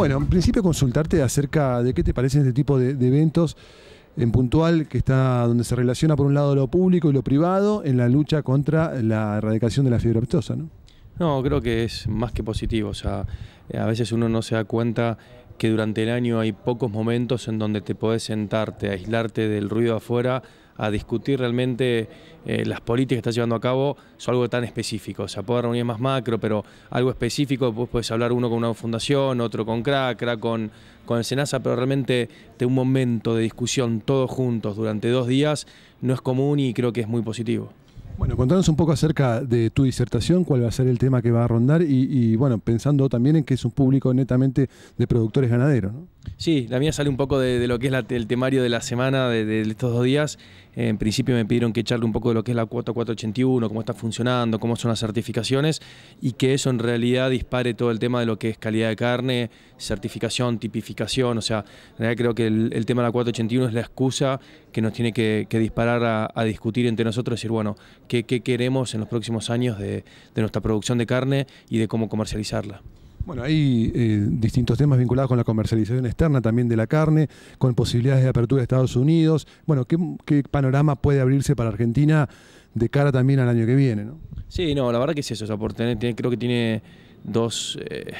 Bueno, en principio consultarte acerca de qué te parecen este tipo de, eventos en puntual, que está donde se relaciona por un lado lo público y lo privado en la lucha contra la erradicación de la fiebre ¿no? No, creo que es más que positivo. O sea, eh, a veces uno no se da cuenta que durante el año hay pocos momentos en donde te podés sentarte, aislarte del ruido afuera, a discutir realmente eh, las políticas que estás llevando a cabo, son algo tan específico. O sea, puedo reunir más macro, pero algo específico, pues puedes hablar uno con una fundación, otro con CRACRA, con, con el SENASA, pero realmente de un momento de discusión todos juntos durante dos días no es común y creo que es muy positivo. Bueno, contanos un poco acerca de tu disertación, cuál va a ser el tema que va a rondar y, bueno, pensando también en que es un público netamente de productores ganaderos, ¿no? Sí, la mía sale un poco de, lo que es el temario de la semana, de, estos dos días. En principio me pidieron que echarle un poco de lo que es la cuota 481, cómo está funcionando, cómo son las certificaciones y que eso en realidad dispare todo el tema de lo que es calidad de carne, certificación, tipificación. O sea, en realidad creo que el, tema de la 481 es la excusa que nos tiene que, disparar a, discutir entre nosotros, decir, bueno, ¿qué, queremos en los próximos años de nuestra producción de carne y de cómo comercializarla. Bueno, hay eh, distintos temas vinculados con la comercialización externa también de la carne, con posibilidades de apertura de Estados Unidos. Bueno, ¿qué, panorama puede abrirse para Argentina de cara también al año que viene? ¿no? Sí, no, la verdad que sí eso. O creo que tiene dos... Eh,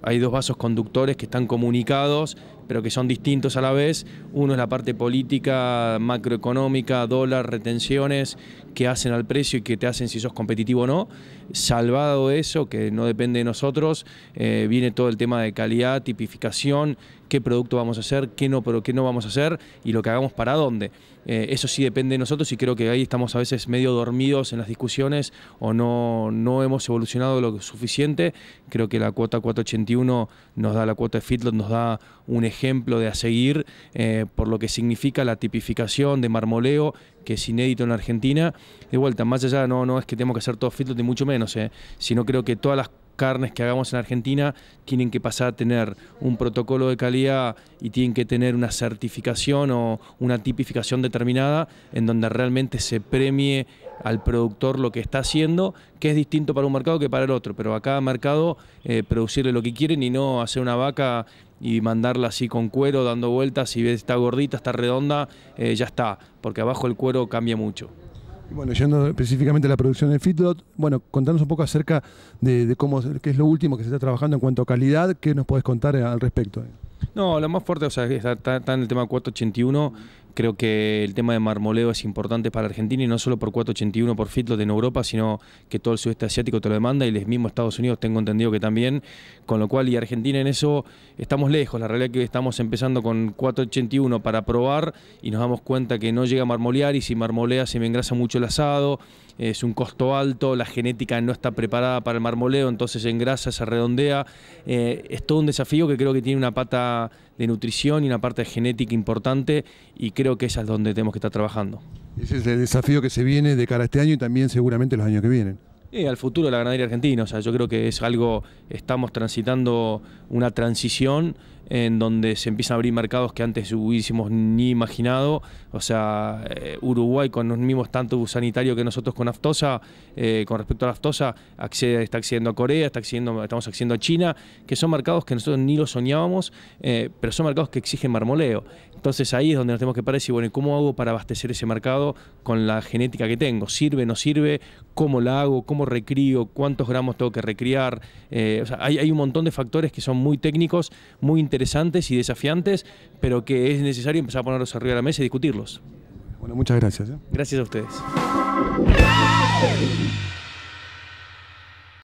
hay dos vasos conductores que están comunicados pero que son distintos a la vez. Uno es la parte política, macroeconómica, dólar, retenciones, que hacen al precio y que te hacen si sos competitivo o no. Salvado eso, que no depende de nosotros, eh, viene todo el tema de calidad, tipificación, qué producto vamos a hacer, qué no, pero qué no vamos a hacer y lo que hagamos para dónde. Eh, eso sí depende de nosotros y creo que ahí estamos a veces medio dormidos en las discusiones o no, no hemos evolucionado lo suficiente. Creo que la cuota 481 nos da la cuota de Fitlot, nos da un ejemplo de a seguir eh, por lo que significa la tipificación de marmoleo que es inédito en Argentina. De vuelta, más allá no, no es que tenemos que hacer todo Fitlot ni mucho menos, eh, sino creo que todas las carnes que hagamos en Argentina tienen que pasar a tener un protocolo de calidad y tienen que tener una certificación o una tipificación determinada en donde realmente se premie al productor lo que está haciendo, que es distinto para un mercado que para el otro, pero a cada mercado eh, producirle lo que quieren y no hacer una vaca y mandarla así con cuero dando vueltas, si ves está gordita, está redonda, eh, ya está, porque abajo el cuero cambia mucho. Bueno, yendo específicamente a la producción de Feedlot, bueno, contanos un poco acerca de, cómo, qué es lo último que se está trabajando en cuanto a calidad, qué nos podés contar eh, al respecto. No, lo más fuerte, o sea, está, está en el tema 481, Creo que el tema de marmoleo es importante para Argentina y no solo por 481 por Fitlot en Europa, sino que todo el sudeste asiático te lo demanda y el mismo Estados Unidos tengo entendido que también, con lo cual y Argentina en eso estamos lejos. La realidad es que estamos empezando con 481 para probar y nos damos cuenta que no llega a marmolear y si marmolea se me engrasa mucho el asado, es un costo alto, la genética no está preparada para el marmoleo, entonces se engrasa, se redondea. Eh, es todo un desafío que creo que tiene una pata de nutrición y una parte genética importante y creo que esa es donde tenemos que estar trabajando. Ese es el desafío que se viene de cara a este año y también seguramente los años que vienen. al futuro de la ganadería argentina, o sea, yo creo que es algo, estamos transitando una transición en donde se empiezan a abrir mercados que antes hubiésemos ni imaginado. O sea, eh, Uruguay con los mismos tantos sanitarios que nosotros con aftosa, eh, con respecto a la aftosa, está accediendo a Corea, está accediendo, estamos accediendo a China, que son mercados que nosotros ni lo soñábamos, eh, pero son mercados que exigen marmoleo. Entonces ahí es donde nos tenemos que parar y decir, bueno, ¿cómo hago para abastecer ese mercado con la genética que tengo? ¿Sirve, no sirve? ¿Cómo la hago? ¿Cómo recrío? ¿Cuántos gramos tengo que recriar? o sea, hay, hay un montón de factores que son muy técnicos, muy interesantes interesantes y desafiantes, pero que es necesario empezar a ponerlos arriba de la mesa y discutirlos. Bueno, muchas gracias. ¿eh? Gracias a ustedes.